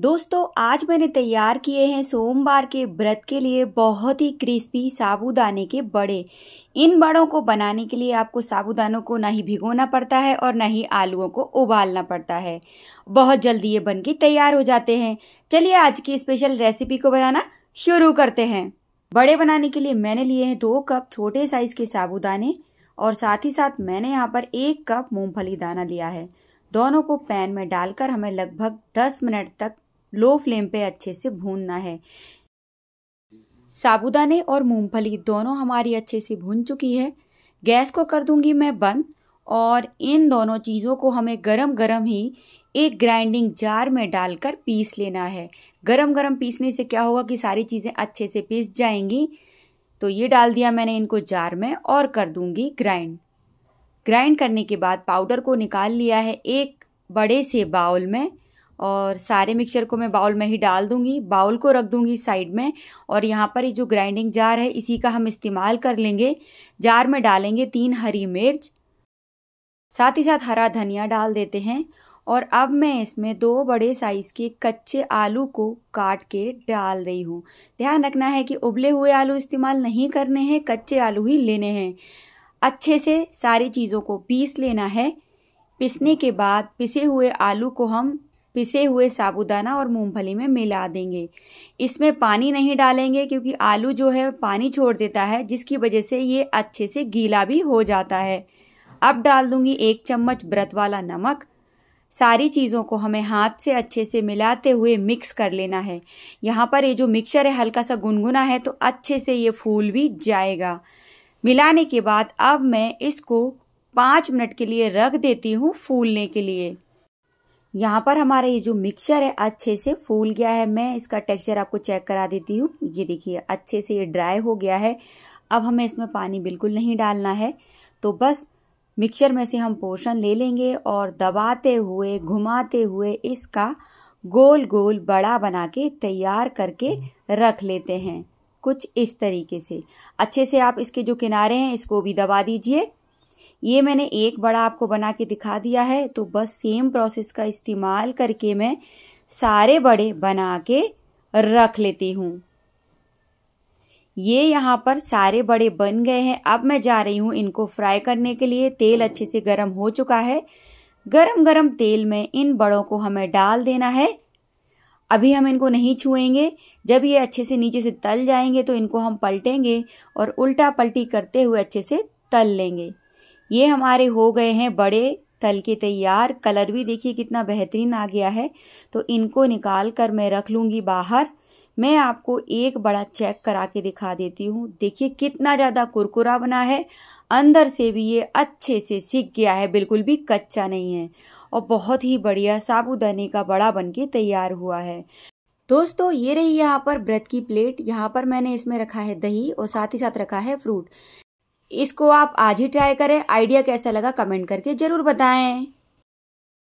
दोस्तों आज मैंने तैयार किए हैं सोमवार के व्रत के लिए बहुत ही क्रिस्पी साबूदाने के बड़े इन बड़ों को बनाने के लिए आपको साबूदानों को ना ही भिगोना पड़ता है और ना ही आलूओं को उबालना पड़ता है बहुत जल्दी ये बनके तैयार हो जाते हैं चलिए आज की स्पेशल रेसिपी को बनाना शुरू करते हैं बड़े बनाने के लिए मैंने लिए हैं दो कप छोटे साइज़ के साबूदाने और साथ ही साथ मैंने यहाँ पर एक कप मूँगफली दाना लिया है दोनों को पैन में डालकर हमें लगभग 10 मिनट तक लो फ्लेम पे अच्छे से भूनना है साबुदाने और मूंगफली दोनों हमारी अच्छे से भून चुकी है गैस को कर दूंगी मैं बंद और इन दोनों चीज़ों को हमें गरम गरम ही एक ग्राइंडिंग जार में डालकर पीस लेना है गरम गरम पीसने से क्या होगा कि सारी चीज़ें अच्छे से पीस जाएंगी तो ये डाल दिया मैंने इनको जार में और कर दूंगी ग्राइंड ग्राइंड करने के बाद पाउडर को निकाल लिया है एक बड़े से बाउल में और सारे मिक्सचर को मैं बाउल में ही डाल दूंगी बाउल को रख दूंगी साइड में और यहाँ पर ये जो ग्राइंडिंग जार है इसी का हम इस्तेमाल कर लेंगे जार में डालेंगे तीन हरी मिर्च साथ ही साथ हरा धनिया डाल देते हैं और अब मैं इसमें दो बड़े साइज़ के कच्चे आलू को काट के डाल रही हूँ ध्यान रखना है कि उबले हुए आलू इस्तेमाल नहीं करने हैं कच्चे आलू ही लेने हैं अच्छे से सारी चीज़ों को पीस लेना है पिसने के बाद पिसे हुए आलू को हम पिसे हुए साबुदाना और मूंगफली में मिला देंगे इसमें पानी नहीं डालेंगे क्योंकि आलू जो है पानी छोड़ देता है जिसकी वजह से ये अच्छे से गीला भी हो जाता है अब डाल दूंगी एक चम्मच व्रत वाला नमक सारी चीज़ों को हमें हाथ से अच्छे से मिलाते हुए मिक्स कर लेना है यहाँ पर ये जो मिक्सर है हल्का सा गुनगुना है तो अच्छे से ये फूल भी जाएगा मिलाने के बाद अब मैं इसको पाँच मिनट के लिए रख देती हूँ फूलने के लिए यहाँ पर हमारा ये जो मिक्सचर है अच्छे से फूल गया है मैं इसका टेक्सचर आपको चेक करा देती हूँ ये देखिए अच्छे से ये ड्राई हो गया है अब हमें इसमें पानी बिल्कुल नहीं डालना है तो बस मिक्सचर में से हम पोर्शन ले लेंगे और दबाते हुए घुमाते हुए इसका गोल गोल बड़ा बना के तैयार करके रख लेते हैं कुछ इस तरीके से अच्छे से आप इसके जो किनारे हैं इसको भी दबा दीजिए ये मैंने एक बड़ा आपको बना के दिखा दिया है तो बस सेम प्रोसेस का इस्तेमाल करके मैं सारे बड़े बना के रख लेती हूँ ये यहाँ पर सारे बड़े बन गए हैं अब मैं जा रही हूँ इनको फ्राई करने के लिए तेल अच्छे से गर्म हो चुका है गरम गरम तेल में इन बड़ों को हमें डाल देना है अभी हम इनको नहीं छुएंगे जब ये अच्छे से नीचे से तल जाएंगे तो इनको हम पलटेंगे और उल्टा पलटी करते हुए अच्छे से तल लेंगे ये हमारे हो गए हैं बड़े तल के तैयार कलर भी देखिए कितना बेहतरीन आ गया है तो इनको निकाल कर मैं रख लूँगी बाहर मैं आपको एक बड़ा चेक करा के दिखा देती हूँ देखिए कितना ज़्यादा कुरकुरा बना है अंदर से भी ये अच्छे से सीख गया है बिल्कुल भी कच्चा नहीं है और बहुत ही बढ़िया साबुदाने का बड़ा बनके तैयार हुआ है दोस्तों ये रही यहाँ पर व्रत की प्लेट यहाँ पर मैंने इसमें रखा है दही और साथ ही साथ रखा है फ्रूट इसको आप आज ही ट्राई करें आइडिया कैसा लगा कमेंट करके ज़रूर बताएं